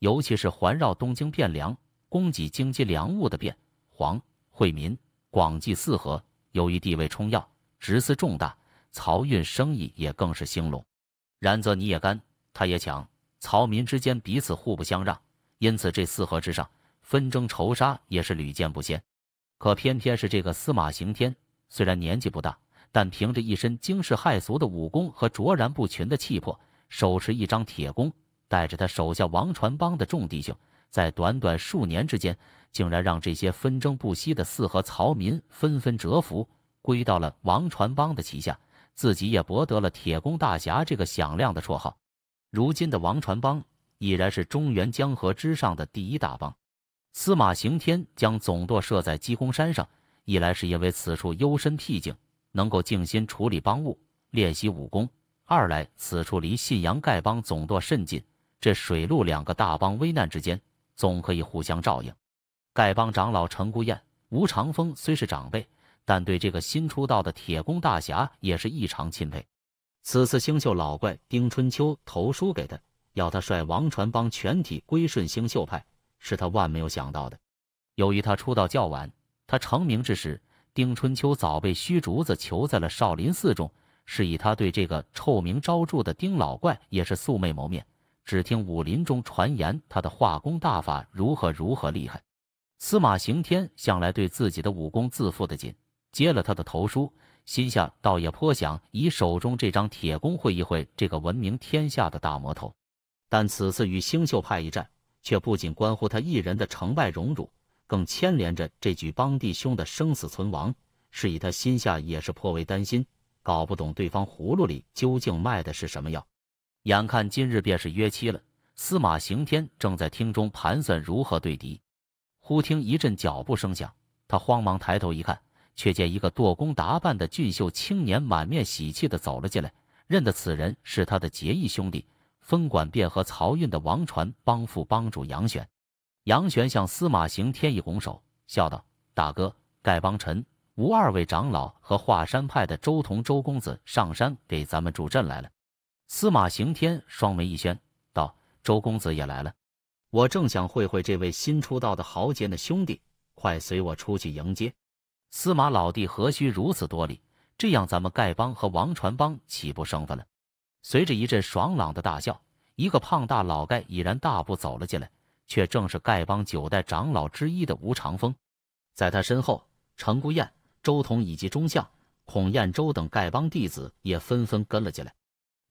尤其是环绕东京汴梁，供给京畿粮物的汴、黄、惠民、广济四河，由于地位充要，职司重大，漕运生意也更是兴隆。然则你也干，他也抢，漕民之间彼此互不相让，因此这四河之上，纷争仇杀也是屡见不鲜。可偏偏是这个司马刑天，虽然年纪不大，但凭着一身惊世骇俗的武功和卓然不群的气魄，手持一张铁弓。带着他手下王传帮的众弟兄，在短短数年之间，竟然让这些纷争不息的四合曹民纷纷折服，归到了王传帮的旗下，自己也博得了“铁公大侠”这个响亮的绰号。如今的王传帮已然是中原江河之上的第一大帮。司马刑天将总舵设在鸡公山上，一来是因为此处幽深僻静，能够静心处理帮务、练习武功；二来此处离信阳丐帮总舵甚近。这水陆两个大帮危难之间，总可以互相照应。丐帮长老陈孤雁、吴长风虽是长辈，但对这个新出道的铁公大侠也是异常钦佩。此次星宿老怪丁春秋投书给他，要他率王传帮全体归顺星宿派，是他万没有想到的。由于他出道较晚，他成名之时，丁春秋早被虚竹子囚在了少林寺中，是以他对这个臭名昭著的丁老怪也是素昧谋面。只听武林中传言，他的化功大法如何如何厉害。司马刑天向来对自己的武功自负的紧，接了他的投书，心下倒也颇想以手中这张铁弓会一会这个闻名天下的大魔头。但此次与星宿派一战，却不仅关乎他一人的成败荣辱，更牵连着这举帮弟兄的生死存亡，是以他心下也是颇为担心，搞不懂对方葫芦里究竟卖的是什么药。眼看今日便是约期了，司马刑天正在厅中盘算如何对敌，忽听一阵脚步声响，他慌忙抬头一看，却见一个做工打扮的俊秀青年，满面喜气的走了进来。认得此人是他的结义兄弟，分管便和漕运的王船帮副帮主杨玄。杨玄向司马刑天一拱手，笑道：“大哥，丐帮陈吴二位长老和华山派的周同周公子上山给咱们助阵来了。”司马刑天双眉一轩，道：“周公子也来了，我正想会会这位新出道的豪杰的兄弟，快随我出去迎接。”司马老弟何须如此多礼？这样咱们丐帮和王传帮岂不生分了？随着一阵爽朗的大笑，一个胖大老丐已然大步走了进来，却正是丐帮九代长老之一的吴长风。在他身后，程孤雁、周同以及钟相、孔彦周等丐帮弟子也纷纷跟了进来。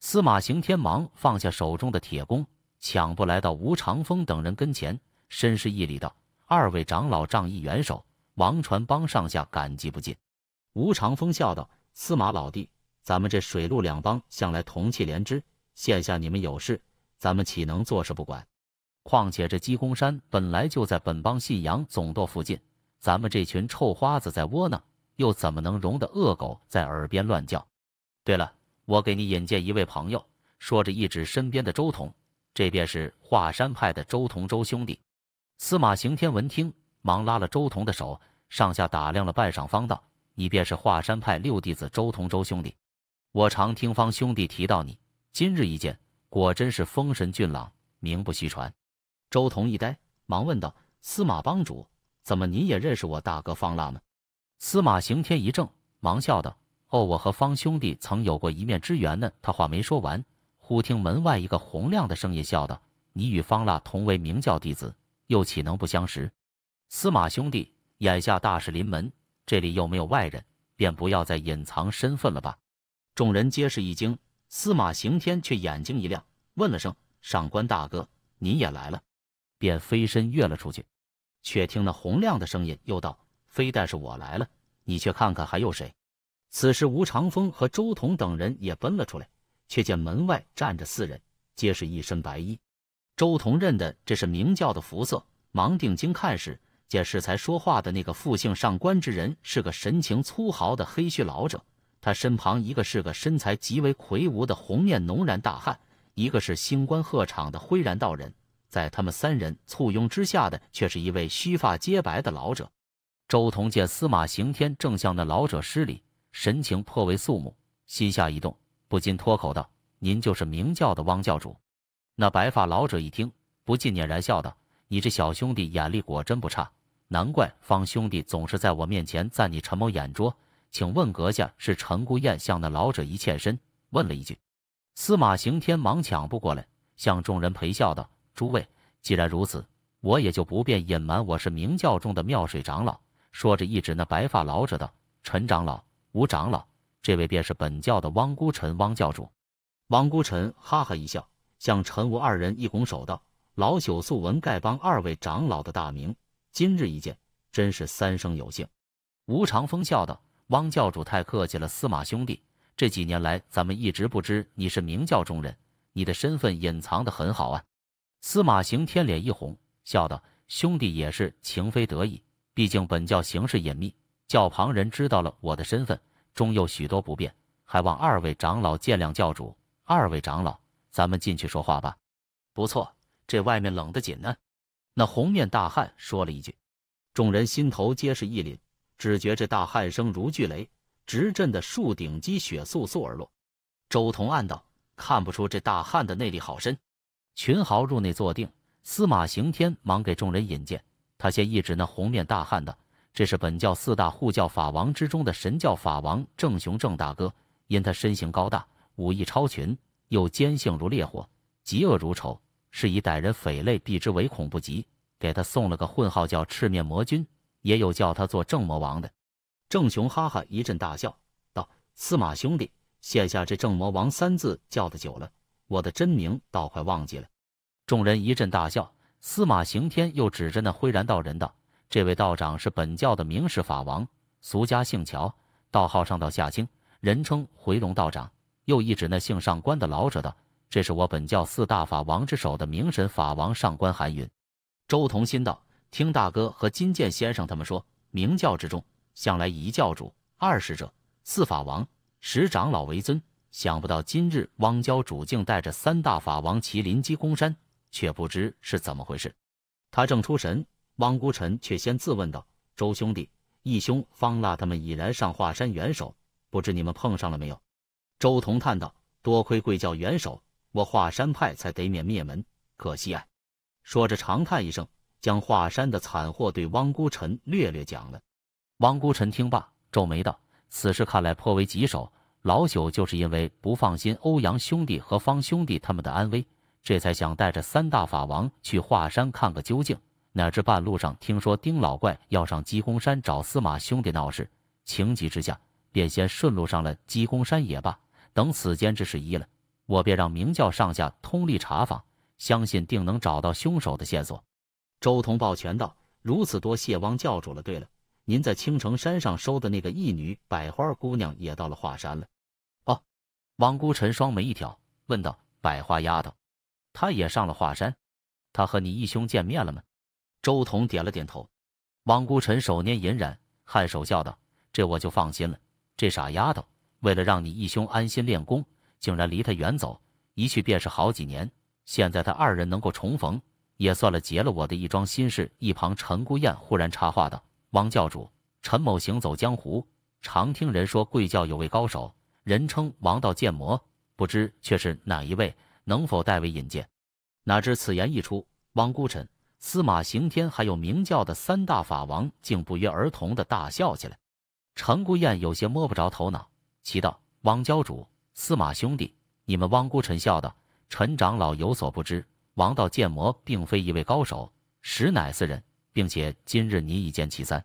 司马行天忙放下手中的铁弓，抢步来到吴长风等人跟前，深施一礼道：“二位长老仗义援手，王传帮上下感激不尽。”吴长风笑道：“司马老弟，咱们这水陆两帮向来同气连枝，现下你们有事，咱们岂能坐视不管？况且这鸡公山本来就在本帮信阳总舵附近，咱们这群臭花子在窝囊，又怎么能容得恶狗在耳边乱叫？对了。”我给你引荐一位朋友，说着一指身边的周同，这便是华山派的周同周兄弟。司马刑天闻听，忙拉了周同的手，上下打量了半晌，方道：“你便是华山派六弟子周同周兄弟，我常听方兄弟提到你，今日一见，果真是风神俊朗，名不虚传。”周同一呆，忙问道：“司马帮主，怎么你也认识我大哥方腊呢？”司马刑天一怔，忙笑道。哦，我和方兄弟曾有过一面之缘呢。他话没说完，忽听门外一个洪亮的声音笑道：“你与方腊同为明教弟子，又岂能不相识？”司马兄弟，眼下大事临门，这里又没有外人，便不要再隐藏身份了吧。众人皆是一惊，司马刑天却眼睛一亮，问了声：“上官大哥，你也来了？”便飞身跃了出去。却听那洪亮的声音又道：“非但是我来了，你却看看还有谁。”此时，吴长风和周同等人也奔了出来，却见门外站着四人，皆是一身白衣。周同认得这是明教的服色，忙定睛看时，见适才说话的那个复姓上官之人是个神情粗豪的黑须老者，他身旁一个是个身材极为魁梧的红面浓髯大汉，一个是星官鹤场的灰然道人，在他们三人簇拥之下的却是一位须发皆白的老者。周同见司马刑天正向那老者施礼。神情颇为肃穆，心下一动，不禁脱口道：“您就是明教的汪教主。”那白发老者一听，不禁捻然笑道：“你这小兄弟眼力果真不差，难怪方兄弟总是在我面前赞你陈某眼拙。”请问阁下是陈孤雁？向那老者一欠身，问了一句。司马刑天忙抢步过来，向众人陪笑道：“诸位，既然如此，我也就不便隐瞒，我是明教中的妙水长老。”说着一指那白发老者道：“陈长老。”吴长老，这位便是本教的汪孤臣，汪教主。汪孤臣哈哈一笑，向陈吴二人一拱手道：“老朽素闻丐帮二位长老的大名，今日一见，真是三生有幸。”吴长风笑道：“汪教主太客气了，司马兄弟，这几年来咱们一直不知你是明教中人，你的身份隐藏的很好啊。”司马行天脸一红，笑道：“兄弟也是情非得已，毕竟本教行事隐秘。”叫旁人知道了我的身份，终有许多不便，还望二位长老见谅。教主，二位长老，咱们进去说话吧。不错，这外面冷得紧呢。那红面大汉说了一句，众人心头皆是一凛，只觉这大汉声如巨雷，直震的树顶积雪簌簌而落。周同暗道，看不出这大汉的内力好深。群豪入内坐定，司马刑天忙给众人引荐，他先一指那红面大汉道。这是本教四大护教法王之中的神教法王郑雄郑大哥，因他身形高大，武艺超群，又坚性如烈火，嫉恶如仇，是以歹人匪类避之唯恐不及。给他送了个混号叫赤面魔君，也有叫他做正魔王的。郑雄哈哈一阵大笑，道：“司马兄弟，现下这正魔王三字叫的久了，我的真名倒快忘记了。”众人一阵大笑。司马刑天又指着那灰然道人道。这位道长是本教的明世法王，俗家姓乔，道号上道下清，人称回龙道长。又一指那姓上官的老者道：“这是我本教四大法王之首的明神法王上官寒云。”周同心道：“听大哥和金剑先生他们说，明教之中向来一教主、二使者、四法王、十长老为尊，想不到今日汪蛟主竟带着三大法王齐临鸡公山，却不知是怎么回事。”他正出神。汪孤臣却先自问道：“周兄弟，义兄方腊他们已然上华山援手，不知你们碰上了没有？”周同叹道：“多亏贵教援手，我华山派才得免灭门，可惜啊！”说着长叹一声，将华山的惨祸对汪孤臣略略讲了。汪孤臣听罢，皱眉道：“此事看来颇为棘手，老朽就是因为不放心欧阳兄弟和方兄弟他们的安危，这才想带着三大法王去华山看个究竟。”哪知半路上听说丁老怪要上鸡公山找司马兄弟闹事，情急之下便先顺路上了鸡公山也罢。等此间之事一了，我便让明教上下通力查访，相信定能找到凶手的线索。周通抱拳道：“如此多谢汪教主了。对了，您在青城山上收的那个义女百花姑娘也到了华山了。”哦，汪孤臣双眉一挑，问道：“百花丫头，她也上了华山？她和你义兄见面了吗？”周同点了点头，汪孤臣手捏银染，颔首笑道：“这我就放心了。这傻丫头，为了让你义兄安心练功，竟然离他远走，一去便是好几年。现在他二人能够重逢，也算了结了我的一桩心事。”一旁陈孤雁忽然插话道：“汪教主，陈某行走江湖，常听人说贵教有位高手，人称王道剑魔，不知却是哪一位，能否代为引荐？”哪知此言一出，汪孤臣。司马刑天还有明教的三大法王竟不约而同的大笑起来，陈孤雁有些摸不着头脑，奇道：“汪教主，司马兄弟，你们汪孤臣笑道，陈长老有所不知，王道剑魔并非一位高手，实乃四人，并且今日你已见其三。”